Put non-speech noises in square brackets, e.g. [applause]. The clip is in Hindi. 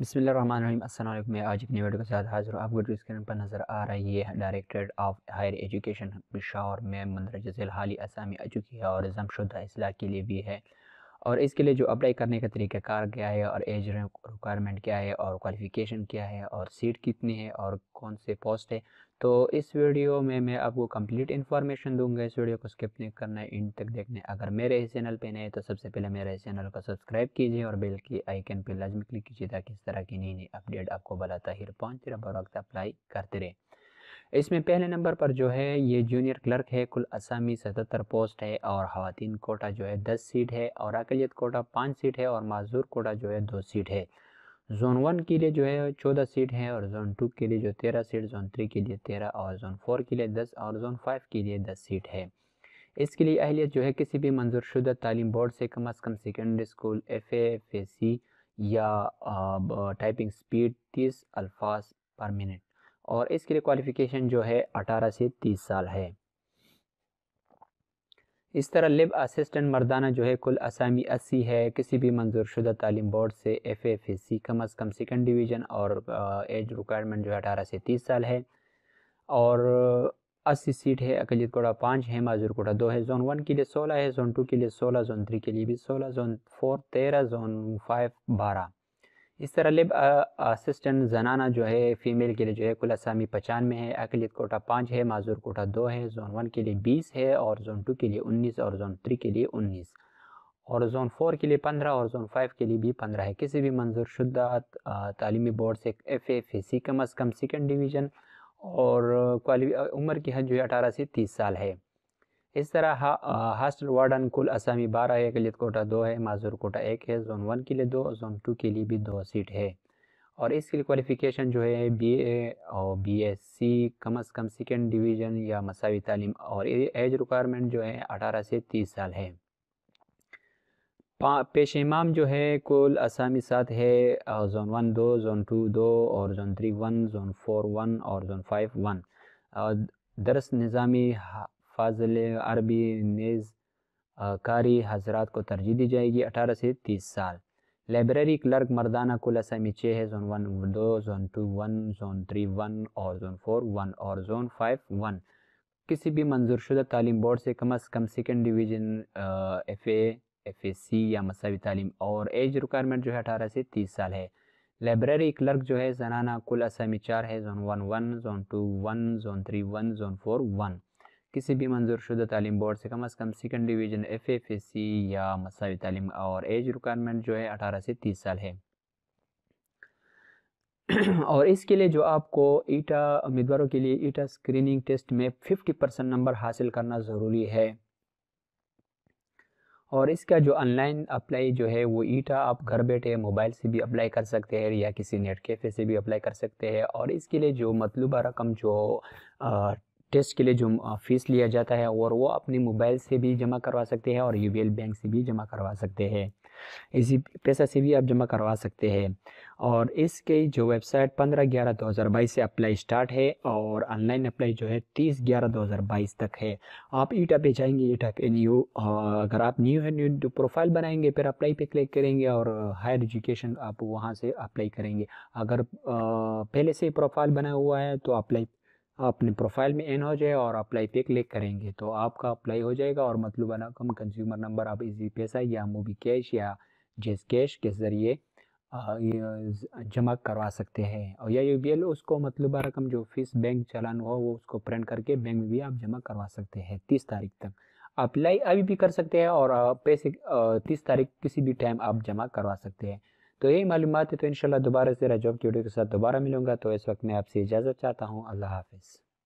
बिसमीम अल्लाम मैं आज अपनी वीडियो के साथ हाजिर हूँ आपको जो स्क्रीन पर नज़र आ रही है director of higher education Peshawar में मंदरज हाली असामी आ चुकी है और जमशुदा इसलाह के लिए भी है और इसके लिए जो अप्लाई करने का तरीक़ाकार क्या है और एज रिक्वायरमेंट क्या है और क्वालिफ़िकेशन क्या है और सीट कितनी है और कौन से पोस्ट है तो इस वीडियो में मैं आपको कंप्लीट इन्फॉर्मेशन दूंगा इस वीडियो को स्किप नहीं करना है इंड तक देखना है अगर मेरे इस चैनल पे नए तो सबसे पहले मेरे इस चैनल को सब्सक्राइब कीजिए और बेल की आइकन पर लाजमी क्लिक कीजिए ताकि इस तरह की नई नई अपडेट आपको बलाता ही पहुँचते रहे बर वक्त अप्लाई करते रहे इसमें पहले नंबर पर जो है ये जूनियर क्लर्क है कुल असामी सतहत्तर पोस्ट है और खातन कोटा जो है दस सीट है और अकलीत कोटा पाँच सीट है और माजूर कोटा जो है दो सीट है जोन वन के लिए जो है चौदह सीट है और जोन टू के लिए जो तेरह सीट जोन थ्री के लिए तेरह और जोन फोर के लिए दस और जोन फाइव के लिए दस सीट है इसके लिए अहलियत जो है किसी भी मंजूर शुदा तालीम बोर्ड से कम अज़ कम secondary school F F A C या टाइपिंग स्पीड तीस अल्फाज पर मिनट और इसके लिए क्वालिफ़िकेशन जो है 18 से 30 साल है इस तरह लिब असिस्टेंट मर्दाना जो है कुल असामी अस्सी है किसी भी मंजूर शुदा तालीम बोर्ड से एफ एफ सी कम अज़ कम सेकेंड डिवीज़न और एज रिक्वायरमेंट जो है अठारह से तीस साल है और अस्सी सीट है अकलीत कोटा पाँच है माजूर कोटा दो है जोन वन के लिए सोलह है जोन टू के लिए सोलह जोन थ्री के लिए भी सोलह जोन फोर तेरह जोन फाइव बारह इस तरह लिब असिस्टेंट जनाना जो है फ़ीमेल के लिए जो है कुल असामी पचानवे है अकलीत कोटा पाँच है माजूर कोटा दो है जोन वन के लिए बीस है और जोन टू के लिए उन्नीस और जोन थ्री के लिए उन्नीस और जोन फोर के लिए पंद्रह और जोन फाइव के लिए भी पंद्रह है किसी भी मंजूर शुदा तलीमी बोर्ड से एफ एफ सी कम अज़ कम सेकेंड डिवीज़न और उम्र की हद जो है अठारह से तीस साल है इस तरह हा, हॉस्टल वार्डन कुल असामी बारह है अकलीत कोटा दो है माजूर कोटा एक है जोन वन के लिए दो जोन टू के लिए भी दो सीट है और इसके लिए क्वालिफ़िकेशन जो है बी ए और बी एस सी कम अज़ कम सेकेंड डिवीज़न या मसावी तालीम और एज रिक्वायरमेंट जो है अठारह से तीस साल है पेश इमाम जो है कुल असामी सात है जोन वन दो जोन टू दो और zone three one zone four one और जोन फाइव वन दरस निज़ामी फाजल अरबी नेज़ कारी हजरात को तरजीह दी जाएगी अठारह से तीस साल लाइब्रेरी क्लर्क मर्दाना कुल असमी छः है जोन वन दो zone two one zone three one और जोन फोर वन और जोन फाइव वन किसी भी मंजूरशुदा तालीम बोर्ड से कम अज़ कम second division F F A C या मसावी तालीम और एज रिक्वायरमेंट जो है अठारह से तीस साल है लाइब्रेरी क्लर्क जो है जनाना कुल असमी चार है zone one one zone two one zone three one zone four one किसी भी मंजूर शुदा तालीम बोर्ड से कम अज़ कम second division F F S C या मसावी तालीम और एज रिक्वायरमेंट जो है अठारह से तीस साल है [clears throat] और इसके लिए जो आपको ईटा उम्मीदवारों के लिए ईटा स्क्रीनिंग टेस्ट में फिफ्टी परसेंट नंबर हासिल करना ज़रूरी है और इसका जो ऑनलाइन अप्लाई जो है वो ईटा आप घर बैठे मोबाइल से भी अप्लाई कर सकते हैं या किसी नेट कैफ़े से भी अप्लाई कर सकते हैं और इसके लिए जो मतलूबा रकम जो टेस्ट के लिए जो फ़ीस लिया जाता है और वो अपने मोबाइल से भी जमा करवा सकते हैं और यू बैंक से भी जमा करवा सकते हैं इसी पैसा से भी आप जमा करवा सकते हैं और इसके जो वेबसाइट पंद्रह ग्यारह दो हज़ार बाईस से अप्लाई स्टार्ट है और ऑनलाइन अप्लाई जो है तीस ग्यारह दो हज़ार बाईस तक है आप ईटा पे जाएंगे ईटा पे न्यू अगर आप न्यू है न्यू प्रोफाइल बनाएंगे फिर अप्लाई पे क्लिक करेंगे और हायर एजुकेशन आप वहाँ से अप्लाई करेंगे अगर आ, पहले से प्रोफाइल बना हुआ है तो अप्लाई अपने प्रोफाइल में एन हो जाए और अप्लाई पे क्लिक करेंगे तो आपका अप्लाई हो जाएगा और मतलूबा रकम कंज्यूमर नंबर आप इजी पैसा या मूवी कैश या जेस कैश के ज़रिए जमा करवा सकते हैं और या यू उसको मतलब रकम जो फीस बैंक चलान हुआ वो उसको प्रिंट करके बैंक में भी आप जमा करवा सकते हैं तीस तारीख तक अप्लाई अभी भी कर सकते हैं और पैसे तीस तारीख किसी भी टाइम आप जमा करवा सकते हैं तो यही मालूम है तो इन दोबारा से जॉब की वीडियो के साथ दोबारा मिलूंगा तो इस वक्त मैं आपसे इजाज़त चाहता हूँ अल्लाह हाफिज़